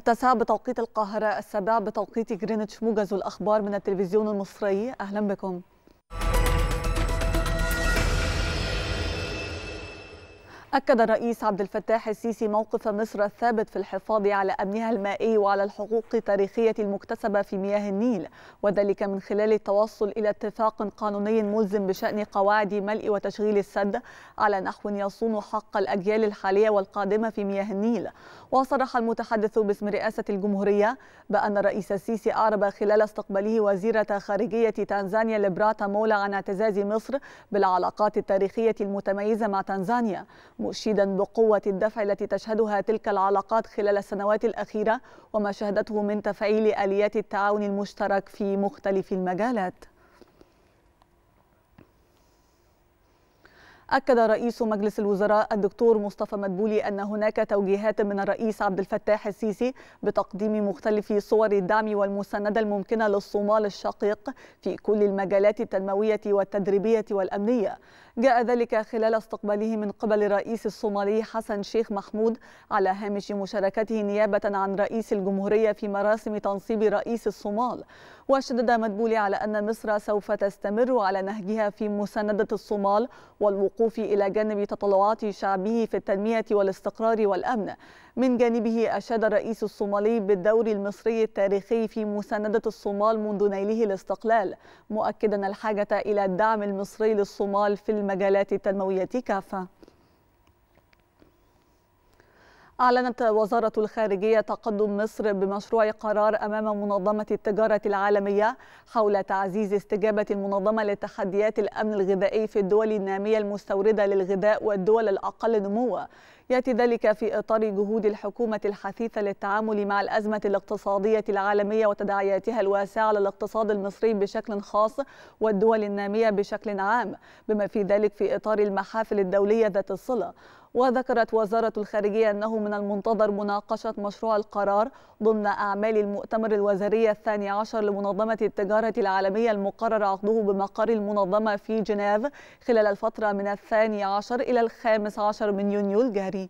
التاسعة بتوقيت القاهرة السابعة بتوقيت جرينتش موجز الأخبار من التلفزيون المصري أهلا بكم أكد الرئيس عبد الفتاح السيسي موقف مصر الثابت في الحفاظ على أمنها المائي وعلى الحقوق التاريخية المكتسبة في مياه النيل وذلك من خلال التوصل إلى اتفاق قانوني ملزم بشأن قواعد ملء وتشغيل السد على نحو يصون حق الأجيال الحالية والقادمة في مياه النيل وصرح المتحدث باسم رئاسة الجمهورية بأن الرئيس السيسي أعرب خلال استقباله وزيرة خارجية تنزانيا لبراتا مولا عن اعتزاز مصر بالعلاقات التاريخية المتميزة مع تنزانيا مشيدا بقوة الدفع التي تشهدها تلك العلاقات خلال السنوات الأخيرة وما شهدته من تفعيل آليات التعاون المشترك في مختلف المجالات أكد رئيس مجلس الوزراء الدكتور مصطفى مدبولي أن هناك توجيهات من الرئيس عبد الفتاح السيسي بتقديم مختلف صور الدعم والمساندة الممكنة للصومال الشقيق في كل المجالات التنموية والتدريبية والأمنية جاء ذلك خلال استقباله من قبل الرئيس الصومالي حسن شيخ محمود على هامش مشاركته نيابة عن رئيس الجمهورية في مراسم تنصيب رئيس الصومال وشدد مدبولي على أن مصر سوف تستمر على نهجها في مساندة الصومال والوقوف إلى جانب تطلعات شعبه في التنمية والاستقرار والأمن من جانبه أشاد الرئيس الصومالي بالدور المصري التاريخي في مساندة الصومال منذ نيله الاستقلال مؤكدا الحاجة إلى الدعم المصري للصومال في المجالات التنموية كافة أعلنت وزارة الخارجية تقدم مصر بمشروع قرار أمام منظمة التجارة العالمية حول تعزيز استجابة المنظمة لتحديات الأمن الغذائي في الدول النامية المستوردة للغذاء والدول الأقل نموا يأتي ذلك في إطار جهود الحكومة الحثيثة للتعامل مع الأزمة الاقتصادية العالمية وتداعياتها الواسعة على الاقتصاد المصري بشكل خاص والدول النامية بشكل عام بما في ذلك في إطار المحافل الدولية ذات الصلة وذكرت وزارة الخارجية أنه من المنتظر مناقشة مشروع القرار ضمن أعمال المؤتمر الوزاري الثاني عشر لمنظمة التجارة العالمية المقرر عقده بمقر المنظمة في جنيف خلال الفترة من الثاني عشر إلى الخامس عشر من يونيو الجاري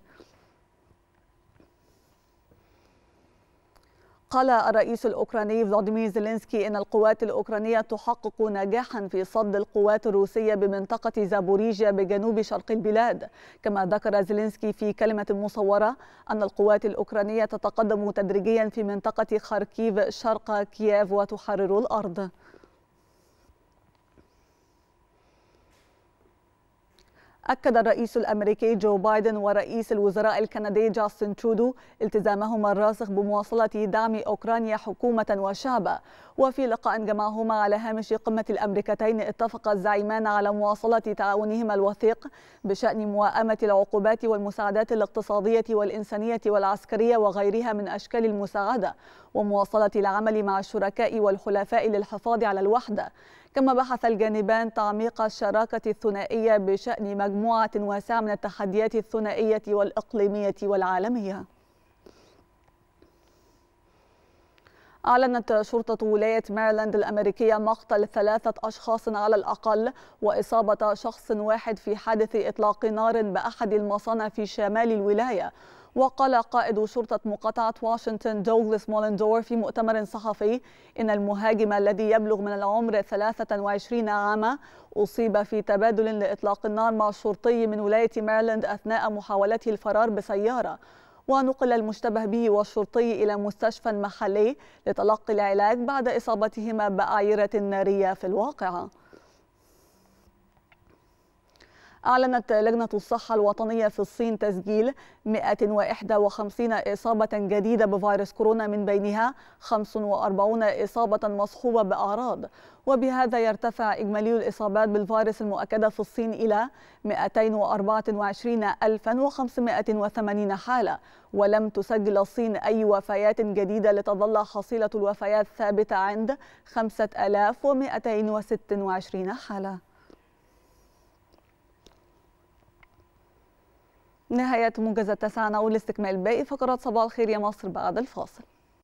قال الرئيس الأوكراني فلاديمير زيلينسكي أن القوات الأوكرانية تحقق نجاحا في صد القوات الروسية بمنطقة زابوريجيا بجنوب شرق البلاد كما ذكر زيلينسكي في كلمة مصورة أن القوات الأوكرانية تتقدم تدريجيا في منطقة خاركيف شرق كييف وتحرر الأرض أكد الرئيس الأمريكي جو بايدن ورئيس الوزراء الكندي جاستن ترودو التزامهما الراسخ بمواصلة دعم أوكرانيا حكومة وشعبا وفي لقاء جمعهما على هامش قمة الأمريكتين اتفق الزعيمان على مواصلة تعاونهما الوثيق بشأن موائمة العقوبات والمساعدات الاقتصادية والإنسانية والعسكرية وغيرها من أشكال المساعدة ومواصلة العمل مع الشركاء والحلفاء للحفاظ على الوحدة كما بحث الجانبان تعميق الشراكة الثنائية بشأن مجموعة واسعة من التحديات الثنائية والإقليمية والعالمية أعلنت شرطة ولاية ميرلاند الأمريكية مقتل ثلاثة أشخاص على الأقل وإصابة شخص واحد في حادث إطلاق نار بأحد المصانع في شمال الولاية وقال قائد شرطة مقاطعة واشنطن دوغلاس مولندور في مؤتمر صحفي إن المهاجم الذي يبلغ من العمر 23 عاما أصيب في تبادل لإطلاق النار مع شرطي من ولاية ميرلاند أثناء محاولته الفرار بسيارة ونقل المشتبه به والشرطي إلى مستشفى محلي لتلقي العلاج بعد إصابتهما بأعيرة نارية في الواقعة أعلنت لجنة الصحة الوطنية في الصين تسجيل 151 إصابة جديدة بفيروس كورونا من بينها 45 إصابة مصحوبة بأعراض وبهذا يرتفع إجمالي الإصابات بالفيروس المؤكدة في الصين إلى 224580 حالة ولم تسجل الصين أي وفيات جديدة لتظل حصيلة الوفيات ثابتة عند 5226 حالة نهاية موجز التاسعة نقول لاستكمال باقي فقرات صباح الخير يا مصر بعد الفاصل